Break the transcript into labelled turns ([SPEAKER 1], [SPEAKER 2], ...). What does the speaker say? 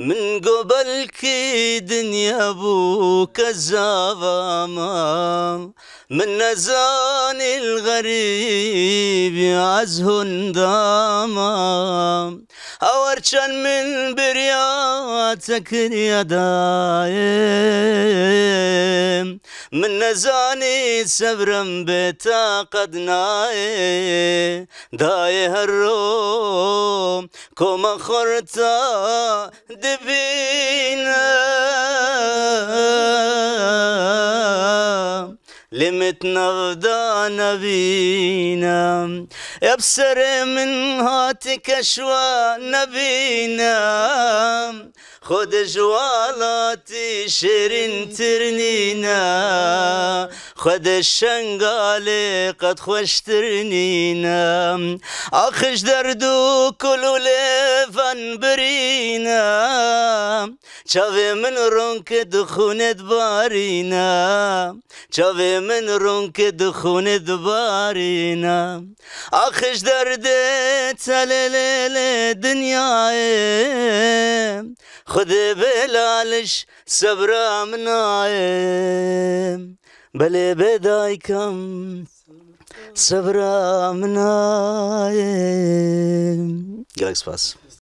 [SPEAKER 1] من كي دنيا بو كزاف من نزان الغريب يعزهن داما أورشن من برياتك يا دايم من نزاني سبرم بيتا قد نايم داي هالروح كما خورتا دبينا لمت غدا نبينا ابصر من هاتك شوى نبينا خد جوالاتي شرين ترنينا خد الشنقالي قد خوشترنينا أخش دردو كل لفن برينا شافي من رونك دخون دبارينا شافي من رونك دخون دبارينا أخش درد تللل دنياي خذ بلالش صبر منايم بلي بدايكم صبرا منايم جالكس باس